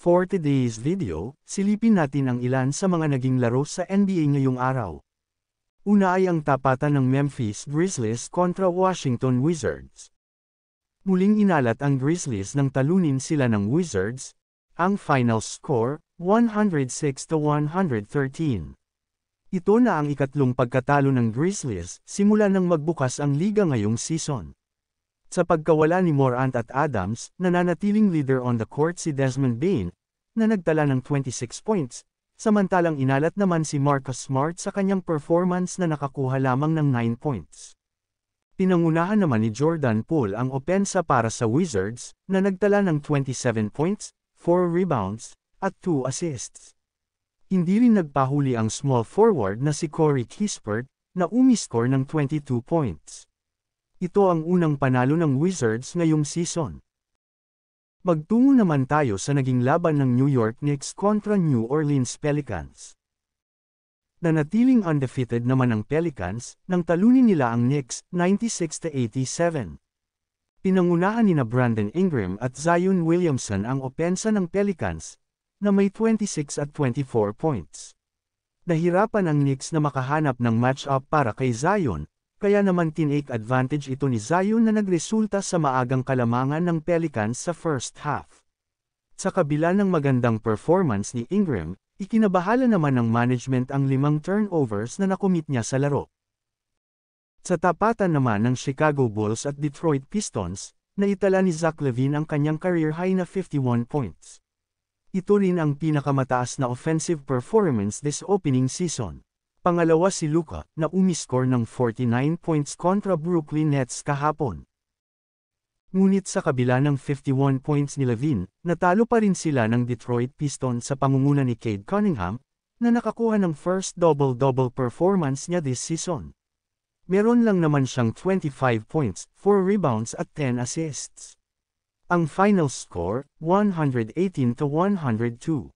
For today's video, silipin natin ang ilan sa mga naging laro sa NBA ngayong araw. Una ay ang tapatan ng Memphis Grizzlies kontra Washington Wizards. Muling inalat ang Grizzlies nang talunin sila ng Wizards, ang final score, 106-113. Ito na ang ikatlong pagkatalo ng Grizzlies simula nang magbukas ang liga ngayong season. Sa pagkawala ni Morant at Adams, nananatiling leader on the court si Desmond Bain, na nagtala ng 26 points, samantalang inalat naman si Marcus Smart sa kanyang performance na nakakuha lamang ng 9 points. Pinangunahan naman ni Jordan Poole ang opensa para sa Wizards, na nagtala ng 27 points, 4 rebounds, at 2 assists. Hindi rin nagpahuli ang small forward na si Corey Kispert, na umiscore ng 22 points. Ito ang unang panalo ng Wizards ngayong season. Magtungo naman tayo sa naging laban ng New York Knicks kontra New Orleans Pelicans. Nanatiling undefeated naman ang Pelicans nang talunin nila ang Knicks 96-87. Pinangunahan ni na Brandon Ingram at Zion Williamson ang opensa ng Pelicans na may 26 at 24 points. Nahirapan ang Knicks na makahanap ng match-up para kay Zion kaya naman tinake advantage ito ni Zion na nagresulta sa maagang kalamangan ng Pelicans sa first half. Sa kabila ng magandang performance ni Ingram, ikinabahala naman ng management ang limang turnovers na nakumit niya sa laro. Sa tapatan naman ng Chicago Bulls at Detroit Pistons, naitala ni Zach Levine ang kanyang career high na 51 points. Ito rin ang pinakamataas na offensive performance this opening season. Pangalawa si Luka na umiscore ng 49 points kontra Brooklyn Nets kahapon. Ngunit sa kabila ng 51 points ni Levine, natalo pa rin sila ng Detroit Pistons sa pangunguna ni Cade Cunningham, na nakakuha ng first double-double performance niya this season. Meron lang naman siyang 25 points, 4 rebounds at 10 assists. Ang final score, 118 to 102.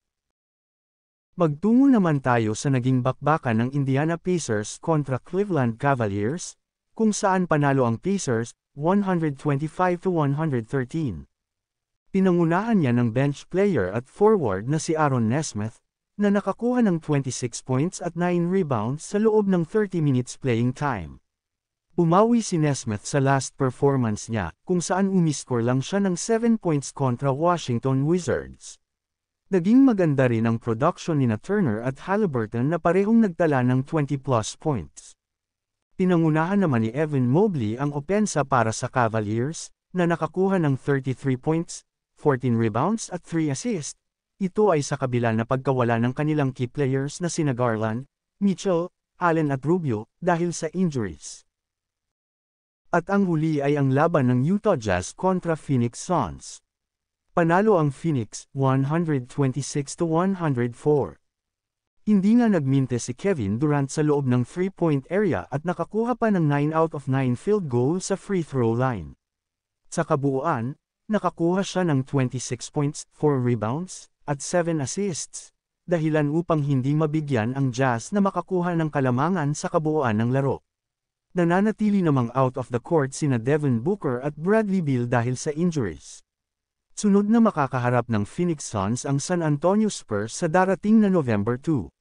Magtungo naman tayo sa naging bakbakan ng Indiana Pacers kontra Cleveland Cavaliers, kung saan panalo ang Pacers, 125-113. Pinangunahan niya ng bench player at forward na si Aaron Nesmith, na nakakuha ng 26 points at 9 rebounds sa loob ng 30 minutes playing time. Umawi si Nesmith sa last performance niya, kung saan umiscore lang siya ng 7 points kontra Washington Wizards. Naging maganda rin ang production ni na Turner at Halliburton na parehong nagtala ng 20 plus points. Pinangunahan naman ni Evan Mobley ang opensa para sa Cavaliers, na nakakuha ng 33 points, 14 rebounds at 3 assists. Ito ay sa kabila na pagkawala ng kanilang key players na sina Garland, Mitchell, Allen at Rubio dahil sa injuries. At ang huli ay ang laban ng Utah Jazz kontra Phoenix Suns. Panalo ang Phoenix, 126-104. Hindi na nagminte si Kevin Durant sa loob ng three-point area at nakakuha pa ng 9 out of 9 field goal sa free throw line. Sa kabuuan, nakakuha siya ng 26 points, 4 rebounds, at 7 assists, dahilan upang hindi mabigyan ang Jazz na makakuha ng kalamangan sa kabuuan ng laro. Nananatili namang out of the court sina Devin Booker at Bradley Beal dahil sa injuries sunod na makakaharap ng Phoenix Suns ang San Antonio Spurs sa darating na November 2.